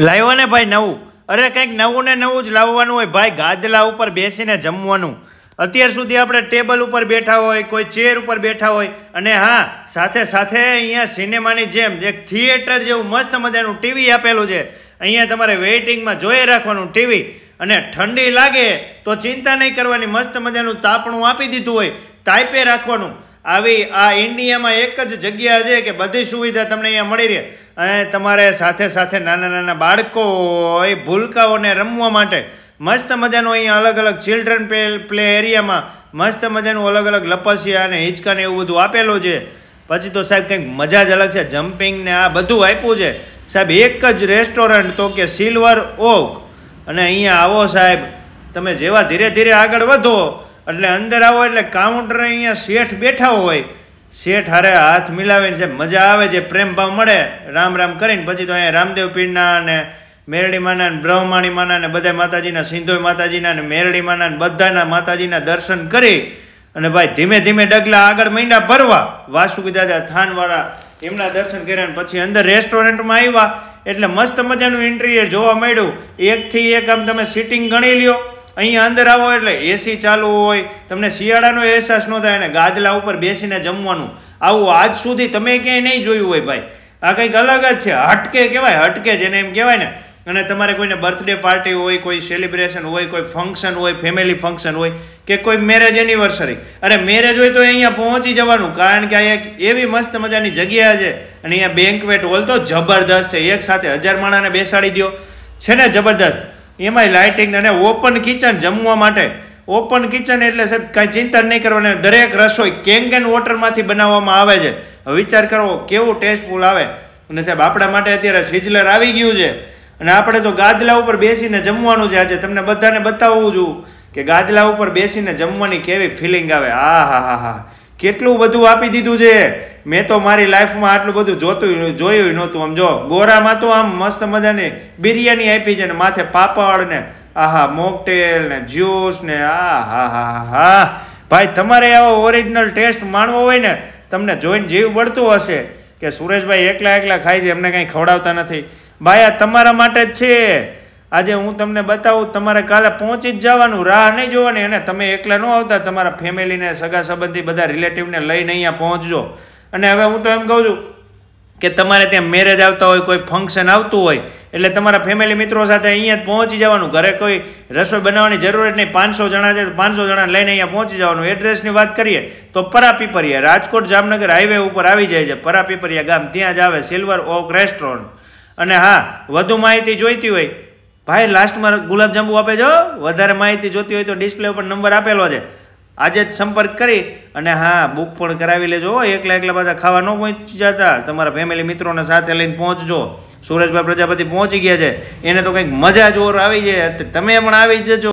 લાવ્યો ને ભાઈ નવું અરે કંઈક નવું ને નવું જ લાવવાનું હોય ભાઈ ગાદલા ઉપર બેસીને જમવાનું અત્યાર સુધી આપણે ટેબલ ઉપર બેઠા હોય કોઈ ચેર ઉપર બેઠા હોય અને હા સાથે સાથે અહીંયા સિનેમાની જેમ એક થિયેટર જેવું મસ્ત મજાનું ટીવી આપેલું છે અહીંયા તમારે વેઇટિંગમાં જોઈ રાખવાનું ટીવી અને ઠંડી લાગે તો ચિંતા નહીં કરવાની મસ્ત મજાનું તાપણું આપી દીધું હોય તાપે રાખવાનું આવી આ ઇન્ડિયામાં એક જ જગ્યા છે કે બધી સુવિધા તમને અહીંયા મળી રહે અને તમારે સાથે સાથે નાના નાના બાળકો હોય ભૂલકાઓને રમવા માટે મસ્ત મજાનું અહીંયા અલગ અલગ ચિલ્ડ્રન પ્લે પ્લે એરિયામાં મસ્ત મજાનું અલગ અલગ લપસિયા અને હિંચકાને એવું બધું આપેલું છે પછી તો સાહેબ કંઈક મજા જ અલગ છે જમ્પિંગ ને આ બધું આપ્યું છે સાહેબ એક જ રેસ્ટોરન્ટ તો કે સિલ્વર ઓક અને અહીંયા આવો સાહેબ તમે જેવા ધીરે ધીરે આગળ વધો એટલે અંદર આવો એટલે કાઉન્ટર અહીંયા શેઠ બેઠા હોય શેઠ હારે હાથ મિલાવીને છે મજા આવે છે પ્રેમ ભાવ મળે રામ રામ કરીને પછી તો અહીંયા રામદેવ પીરના અને મેરડી માના ને બ્રહ્માણી માના ને બધા માતાજીના સિંધોઈ માતાજીના ને મેરડી માના ને બધાના માતાજીના દર્શન કરી અને ભાઈ ધીમે ધીમે ડગલા આગળ મહિના ભરવા વાસુકી દાદા થાનવાળા એમના દર્શન કર્યા અને પછી અંદર રેસ્ટોરન્ટમાં આવ્યા એટલે મસ્ત મજાનું ઇન્ટિરિયર જોવા મળ્યું એકથી એક આમ તમે સિટિંગ ગણી લ્યો અહીંયા અંદર આવો એટલે એસી ચાલુ હોય તમને શિયાળાનો અહેસાસ ન થાય અને ગાદલા ઉપર બેસીને જમવાનું આવું આજ સુધી તમે ક્યાંય નહીં જોયું હોય ભાઈ આ કંઈક અલગ જ છે હટકે કહેવાય હટકે જેને એમ કહેવાય ને અને તમારે કોઈને બર્થડે પાર્ટી હોય કોઈ સેલિબ્રેશન હોય કોઈ ફંક્શન હોય ફેમિલી ફંક્શન હોય કે કોઈ મેરેજ એનિવર્સરી અરે મેરેજ હોય તો અહીંયા પહોંચી જવાનું કારણ કે અહીંયા એવી મસ્ત મજાની જગ્યા છે અને અહીંયા બેન્કવેટ હોલ તો જબરદસ્ત છે એક સાથે હજાર માણાને બેસાડી દો છે ને જબરદસ્ત એમાંય લાઇટિંગ અને ઓપન કિચન જમવા માટે ઓપન કિચન એટલે સાહેબ કાંઈ ચિંતા નહીં કરવાની દરેક રસોઈ કેંગ એન્ડ વોટરમાંથી બનાવવામાં આવે છે વિચાર કરો કેવું ટેસ્ટફુલ આવે અને સાહેબ આપણા માટે અત્યારે સિઝલર આવી ગયું છે અને આપણે તો ગાદલા ઉપર બેસીને જમવાનું છે આજે તમને બધાને બતાવવું જોઉં કે ગાદલા ઉપર બેસીને જમવાની કેવી ફિલિંગ આવે આ હા હા હા કેટલું બધું આપી દીધું છે મેં તો મારી લાઈફમાં આટલું બધું જોતું જોયું નહોતું આમ જો ગોરામાં તો આમ મસ્ત મજાની બિરયાની આપી છે ને માથે પાપડ ને આહા મોકટેલ ને જ્યુસ ને આ હા હા હા ભાઈ તમારે આવો ઓરિજિનલ ટેસ્ટ માણવો હોય ને તમને જોઈને જીવ બળતું હશે કે સુરેશભાઈ એકલા એકલા ખાય છે એમને કંઈ ખવડાવતા નથી ભાઈ આ તમારા માટે જ છે આજે હું તમને બતાવું તમારે કાલે પહોંચી જ જવાનું રાહ નહીં જોવાની અને તમે એકલા ન આવતા તમારા ફેમિલીને સગા સંબંધી બધા રિલેટિવને લઈને અહીંયા પહોંચજો અને હવે હું તો એમ કહું છું કે તમારે ત્યાં મેરેજ આવતા હોય કોઈ ફંક્શન આવતું હોય એટલે તમારા ફેમિલી મિત્રો સાથે અહીંયા જ પહોંચી જવાનું ઘરે કોઈ રસોઈ બનાવવાની જરૂર જ નહીં પાંચસો જણા છે તો પાંચસો જણા લઈને અહીંયા પહોંચી જવાનું એડ્રેસની વાત કરીએ તો પરા પીપરિયા રાજકોટ જામનગર હાઈવે ઉપર આવી જાય છે પરા પીપરિયા ગામ ત્યાં જ આવે સિલ્વર ઓક રેસ્ટોરન્ટ અને હા વધુ માહિતી જોઈતી હોય ભાઈ લાસ્ટમાં ગુલાબજાંબુ આપે જો વધારે માહિતી જોતી હોય તો ડિસ્પ્લે ઉપર નંબર આપેલો છે આજે જ સંપર્ક કરી અને હા બુક પણ કરાવી લેજો એકલા એકલા પાછા ખાવા ન પહોંચી જતા તમારા ફેમિલી મિત્રોને સાથે લઈને પહોંચજો સુરજભાઈ પ્રજાપતિ પહોંચી ગયા છે એને તો કંઈક મજા જોર આવી જાય તમે પણ આવી જજો